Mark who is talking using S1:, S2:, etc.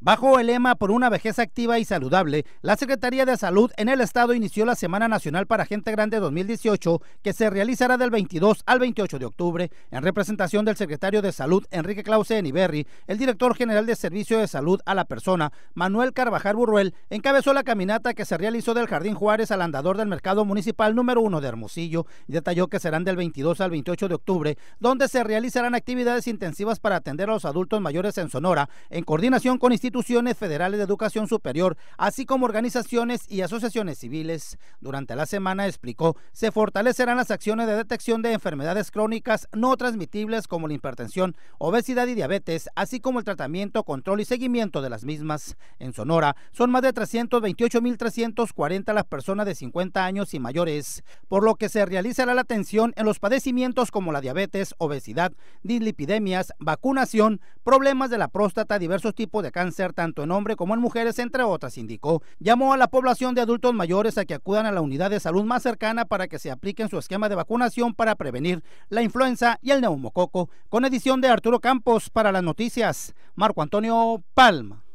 S1: Bajo el lema Por una vejez activa y saludable, la Secretaría de Salud en el Estado inició la Semana Nacional para Gente Grande 2018, que se realizará del 22 al 28 de octubre, en representación del secretario de Salud Enrique Clause de el director general de Servicio de Salud a la Persona, Manuel Carvajal Burruel, encabezó la caminata que se realizó del Jardín Juárez al andador del Mercado Municipal número 1 de Hermosillo, y detalló que serán del 22 al 28 de octubre, donde se realizarán actividades intensivas para atender a los adultos mayores en Sonora, en coordinación con instituciones instituciones federales de educación superior, así como organizaciones y asociaciones civiles. Durante la semana, explicó, se fortalecerán las acciones de detección de enfermedades crónicas no transmitibles como la hipertensión, obesidad y diabetes, así como el tratamiento, control y seguimiento de las mismas. En Sonora, son más de 328.340 las personas de 50 años y mayores, por lo que se realizará la atención en los padecimientos como la diabetes, obesidad, dislipidemias, vacunación, problemas de la próstata, diversos tipos de cáncer tanto en hombres como en mujeres, entre otras, indicó. Llamó a la población de adultos mayores a que acudan a la unidad de salud más cercana para que se apliquen su esquema de vacunación para prevenir la influenza y el neumococo. Con edición de Arturo Campos para las noticias, Marco Antonio Palma.